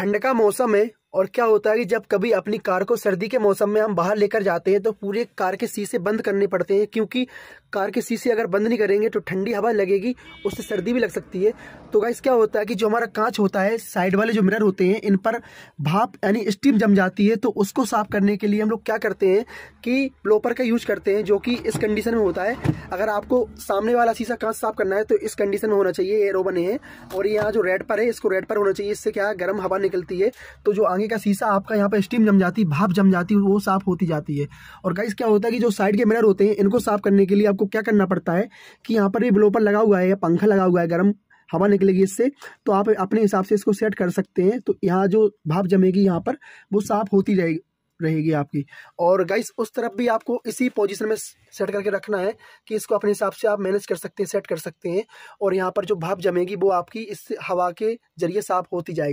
ठंड का मौसम है और क्या होता है कि जब कभी अपनी कार को सर्दी के मौसम में हम बाहर लेकर जाते हैं तो पूरे कार के शीशे बंद करने पड़ते हैं क्योंकि कार के शीशे अगर बंद नहीं करेंगे तो ठंडी हवा लगेगी उससे सर्दी भी लग सकती है तो गाइस क्या होता है कि जो हमारा कांच होता है साइड वाले जो मिरर होते हैं इन पर भाप यानी स्टीम जम जाती है तो उसको साफ करने के लिए हम लोग क्या करते हैं कि ब्लोपर का यूज करते हैं जो कि इस कंडीशन में होता है अगर आपको सामने वाला शीशा कांच साफ करना है तो इस कंडीशन में होना चाहिए एरो बने हैं और यहाँ जो रेड पर है इसको रेड पर होना चाहिए इससे क्या गर्म हवा निकलती है तो जो आगे का शीशा आपका यहाँ पर स्टीम जम जाती है भाप जम जाती है वो साफ होती जाती है और गाइस क्या होता है कि जो साइड के मिरर होते हैं इनको साफ करने के लिए आपको क्या करना पड़ता है कि यहाँ पर भी ब्लोपर लगा हुआ है या पंखा लगा हुआ है गर्म हवा निकलेगी इससे तो आप अपने हिसाब से इसको सेट कर सकते हैं तो यहाँ जो भाप जमेगी यहाँ पर वो साफ होती जाएगी रहेगी आपकी और गाइस उस तरफ भी आपको इसी पोजीशन में सेट करके रखना है कि इसको अपने हिसाब से आप मैनेज कर सकते हैं सेट कर सकते हैं और यहाँ पर जो भाप जमेगी वो आपकी इस हवा के जरिए साफ होती जाएगी